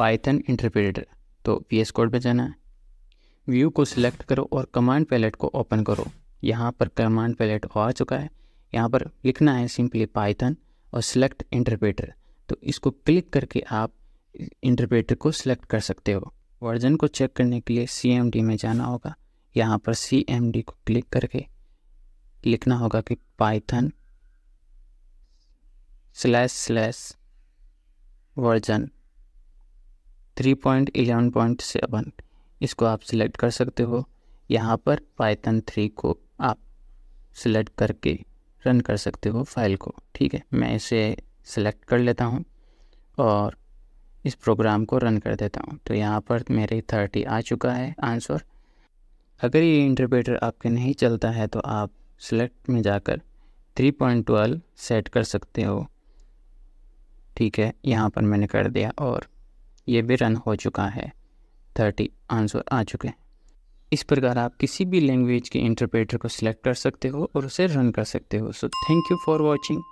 Python interpreter तो V S code पर जाना है व्यू को सिलेक्ट करो और कमांड पैलेट को ओपन करो यहाँ पर कमांड पैलेट आ चुका है यहाँ पर लिखना है सिंपली पाइथन और सिलेक्ट इंटरप्रेटर तो इसको क्लिक करके आप इंटरप्रेटर को सिलेक्ट कर सकते हो वर्जन को चेक करने के लिए सी में जाना होगा यहाँ पर सी को क्लिक करके लिखना होगा कि Python slash slash version three point eleven point seven इसको आप सिलेक्ट कर सकते हो यहाँ पर पाइथन थ्री को आप सिलेक्ट करके रन कर सकते हो फाइल को ठीक है मैं इसे सिलेक्ट कर लेता हूँ और इस प्रोग्राम को रन कर देता हूँ तो यहाँ पर मेरे थर्टी आ चुका है आंसर अगर ये इंटरप्रेटर आपके नहीं चलता है तो आप सिलेक्ट में जाकर 3.12 सेट कर सकते हो ठीक है यहाँ पर मैंने कर दिया और ये भी रन हो चुका है थर्टी आंसर आ चुके हैं इस प्रकार आप किसी भी लैंग्वेज के इंटरप्रेटर को सिलेक्ट कर सकते हो और उसे रन कर सकते हो so thank you for watching